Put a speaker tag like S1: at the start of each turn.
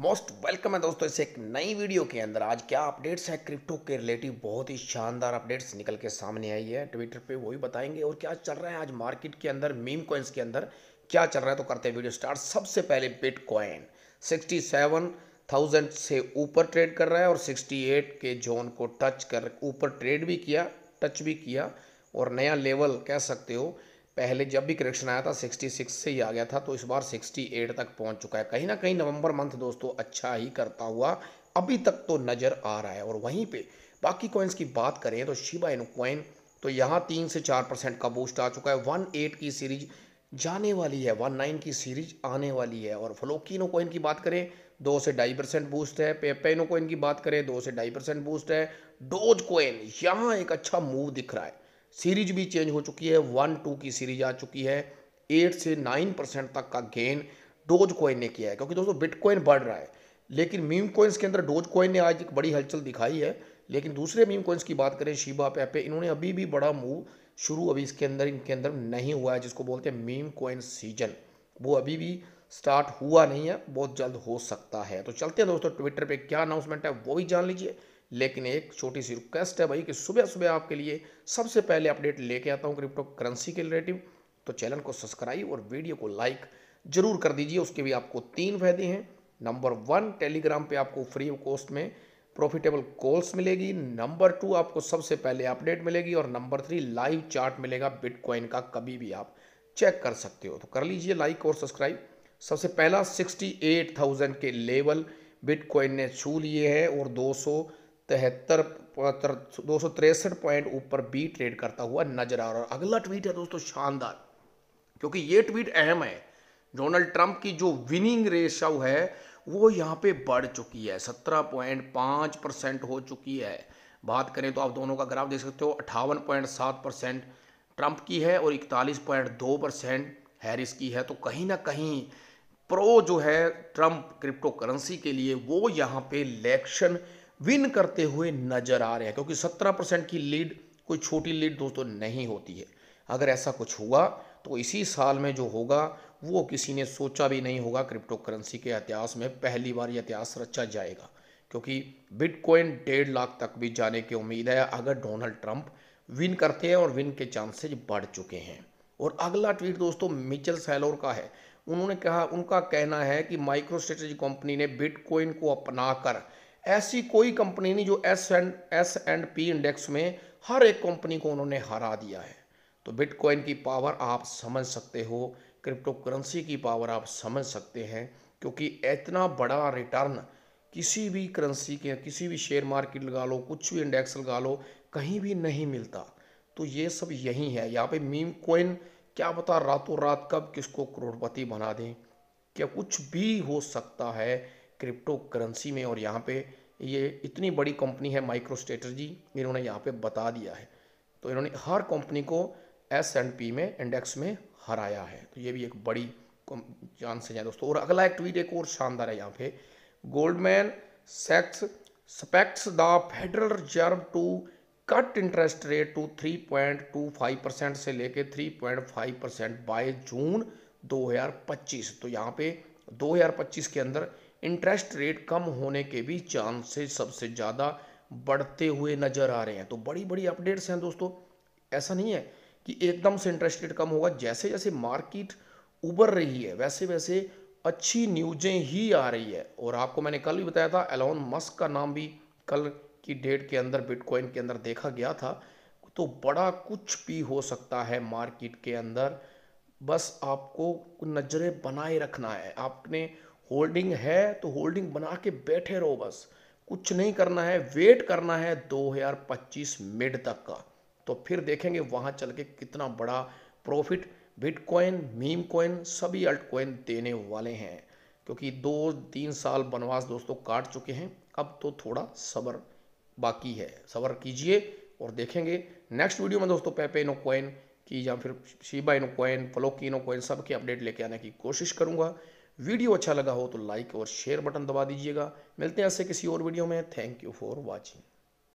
S1: most welcome है दोस्तों इस एक नई वीडियो के अंदर आज क्या अपडेट्स है क्रिप्टो के रिलेटिव बहुत ही शानदार अपडेट्स निकल के सामने आई है ट्विटर पे वही बताएंगे और क्या चल रहा है आज मार्केट के अंदर मीम कॉइन्स के अंदर क्या चल रहा है तो करते हैं वीडियो स्टार्ट सबसे पहले बिट कॉइन से ऊपर ट्रेड कर रहा है और सिक्सटी के जोन को टच कर ऊपर ट्रेड भी किया टच भी किया और नया लेवल कह सकते हो पहले जब भी करेक्शन आया था 66 से ही आ गया था तो इस बार 68 तक पहुंच चुका है कहीं ना कहीं नवंबर मंथ दोस्तों अच्छा ही करता हुआ अभी तक तो नज़र आ रहा है और वहीं पे बाकी कॉइन्स की बात करें तो शिबा इन कॉइन तो यहाँ तीन से चार परसेंट का बूस्ट आ चुका है वन एट की सीरीज जाने वाली है वन नाइन की सीरीज आने वाली है और फ्लोकिनो कोइन की बात करें दो से ढाई परसेंट बूस्ट है पेपेनो कोइन की बात करें दो से ढाई परसेंट बूस्ट है डोज कोइन यहाँ एक अच्छा मूव दिख रहा है सीरीज भी चेंज हो चुकी है वन टू की सीरीज आ चुकी है एट से नाइन परसेंट तक का गेन डोज कोइन ने किया है क्योंकि दोस्तों बिटकॉइन बढ़ रहा है लेकिन मीम कोइंस के अंदर डोज कोइन ने आज एक बड़ी हलचल दिखाई है लेकिन दूसरे मीम कोइंस की बात करें शिबा पे पे इन्होंने अभी भी बड़ा मूव शुरू अभी इसके अंदर इनके अंदर नहीं हुआ है जिसको बोलते हैं मीम कोइन सीजन वो अभी भी स्टार्ट हुआ नहीं है बहुत जल्द हो सकता है तो चलते हैं दोस्तों ट्विटर पर क्या अनाउंसमेंट है वो भी जान लीजिए लेकिन एक छोटी सी रिक्वेस्ट है भाई कि सुबह सुबह आपके लिए सबसे पहले अपडेट लेके आता हूँ क्रिप्टो करेंसी के रिलेटिव तो चैनल को सब्सक्राइब और वीडियो को लाइक जरूर कर दीजिए उसके भी आपको तीन फायदे हैं नंबर वन टेलीग्राम पे आपको फ्री ऑफ कॉस्ट में प्रॉफिटेबल कॉल्स मिलेगी नंबर टू आपको सबसे पहले अपडेट मिलेगी और नंबर थ्री लाइव चार्ट मिलेगा बिटकॉइन का कभी भी आप चेक कर सकते हो तो कर लीजिए लाइक और सब्सक्राइब सबसे पहला सिक्सटी के लेवल बिटकॉइन ने छू लिए हैं और दो तिहत्तर दो सौ तिरसठ पॉइंट ऊपर बी ट्रेड करता हुआ नजर आ रहा है अगला ट्वीट है दोस्तों शानदार क्योंकि ये ट्वीट अहम है डोनाल्ड ट्रंप की जो विनिंग रेशो है वो यहाँ पे बढ़ चुकी है सत्रह पॉइंट पाँच परसेंट हो चुकी है बात करें तो आप दोनों का ग्राफ देख सकते हो अट्ठावन पॉइंट सात परसेंट ट्रंप की है और इकतालीस पॉइंट दो परसेंट हैरिस की है तो कहीं ना कहीं प्रो जो है ट्रंप क्रिप्टो करेंसी के लिए वो यहाँ पे इलेक्शन विन करते हुए नजर आ रहे हैं क्योंकि 17 परसेंट की लीड कोई छोटी लीड दोस्तों नहीं होती है अगर ऐसा कुछ हुआ तो इसी साल में जो होगा वो किसी ने सोचा भी नहीं होगा क्रिप्टो करेंसी के इतिहास में पहली बार इतिहास रचा जाएगा क्योंकि बिटकॉइन डेढ़ लाख तक भी जाने की उम्मीद है अगर डोनाल्ड ट्रंप विन करते हैं और विन के चांसेज बढ़ चुके हैं और अगला ट्वीट दोस्तों मिचल सैलोर का है उन्होंने कहा उनका कहना है कि माइक्रो स्ट्रेटेजी कंपनी ने बिटकॉइन को अपनाकर ऐसी कोई कंपनी नहीं जो S and S and P index में हर एक कंपनी को उन्होंने हरा दिया है तो बिटकॉइन की पावर आप समझ सकते हो क्रिप्टो करेंसी की पावर आप समझ सकते हैं क्योंकि इतना बड़ा रिटर्न किसी भी करेंसी के किसी भी शेयर मार्केट लगा लो कुछ भी इंडेक्स लगा लो कहीं भी नहीं मिलता तो ये सब यही है यहाँ पे मीम कोइन क्या पता रातों रात कब किसको करोड़पति बना दें क्या कुछ भी हो सकता है क्रिप्टो करेंसी में और यहाँ पे ये इतनी बड़ी कंपनी है माइक्रो स्ट्रेटर्जी इन्होंने यहाँ पे बता दिया है तो इन्होंने हर कंपनी को एस एंड पी में इंडेक्स में हराया है तो ये भी एक बड़ी चांस है दोस्तों और अगला एक ट्वीट एक और शानदार है यहाँ पे गोल्डमैन सेक्स expects the Federal Reserve to cut interest rate to three point two five percent से लेके three point five percent by June 2025 तो यहाँ पे 2025 के अंदर इंटरेस्ट रेट कम होने के भी चांसेस सबसे ज़्यादा बढ़ते हुए नज़र आ रहे हैं तो बड़ी बड़ी अपडेट्स हैं दोस्तों ऐसा नहीं है कि एकदम से इंटरेस्ट रेट कम होगा जैसे जैसे मार्केट उबर रही है वैसे वैसे अच्छी न्यूजें ही आ रही है और आपको मैंने कल भी बताया था एलोन मस्क का नाम भी कल की डेट के अंदर बिटकॉइन के अंदर देखा गया था तो बड़ा कुछ भी हो सकता है मार्केट के अंदर बस आपको नज़रें बनाए रखना है आपने होल्डिंग है तो होल्डिंग बना के बैठे रहो बस कुछ नहीं करना है वेट करना है 2025 मिड तक का तो फिर देखेंगे वहां चल के कितना बड़ा प्रॉफिट बिटकॉइन मीम कॉइन सभी अल्ट कॉइन देने वाले हैं क्योंकि दो तीन साल बनवास दोस्तों काट चुके हैं अब तो थोड़ा सबर बाकी है सबर कीजिए और देखेंगे नेक्स्ट वीडियो में दोस्तों पेपे इनो कॉइन की या फिर Shiba Inu coin Floki Inu coin सब अपडेट लेके आने की कोशिश करूँगा वीडियो अच्छा लगा हो तो लाइक और शेयर बटन दबा दीजिएगा मिलते हैं ऐसे किसी और वीडियो में थैंक यू फॉर वॉचिंग